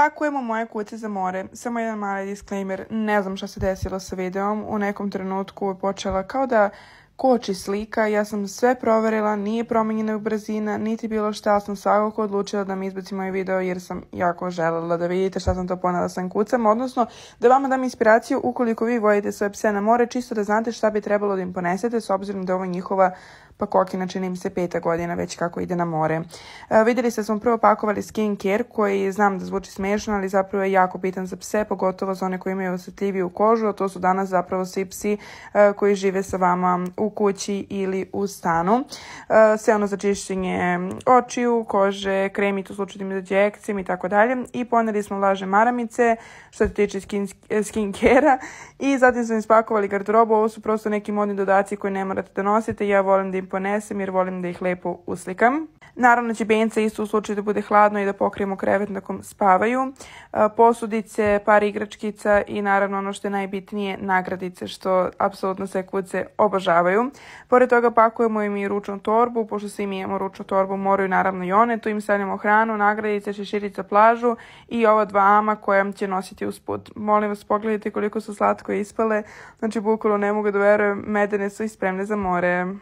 Pakujemo moje kute za more. Samo jedan mali disclaimer, ne znam šta se desilo sa videom. U nekom trenutku je počela kao da koči slika, ja sam sve proverila, nije promenjena brzina, niti bilo šta, ja sam svakako odlučila da mi izbacim moj video jer sam jako želela da vidite šta sam to ponela sam kucam, odnosno da vama dam inspiraciju ukoliko vi vojite svoje pse na more, čisto da znate šta bi trebalo da im ponesete s obzirom da ovo je njihova pa Kokina inače mi se peta godina već kako ide na more. E, vidjeli ste da smo prvo pakovali skin care koji znam da zvuči smešno, ali zapravo je jako bitan za pse, pogotovo za one koji imaju osjetljiviju kožu, a to su danas zapravo svi psi e, koji žive sa vama u kući ili u stanu. E, sve ono za čišćenje očiju, kože, kremi to slučajnim da injekcijom i tako dalje. I poneli smo laže maramice što se tiče skin, e, skin care a i zatim smo ispakovali garderobu. Ovo su prosto neki modni dodaci koje ne morate da nosite. Ja volim da im ponesem jer volim da ih lepo uslikam. Naravno da ćebence isto u slučaju da bude hladno i da pokrijemo krevet na kom spavaju. Posudice, par igračkica i naravno ono što je najbitnije nagradice što apsolutno sve kuce obožavaju. Pored toga pakujemo im i ručnu torbu, pošto svi mi imamo ručnu torbu moraju naravno i one. Tu im stavljamo hranu, nagradice, šeširica, plažu i ova dva ama koja će nositi usput. Molim vas pogledajte koliko su slatko ispale, znači bukvalo ne mogu da verujem, medene su i spremne za more.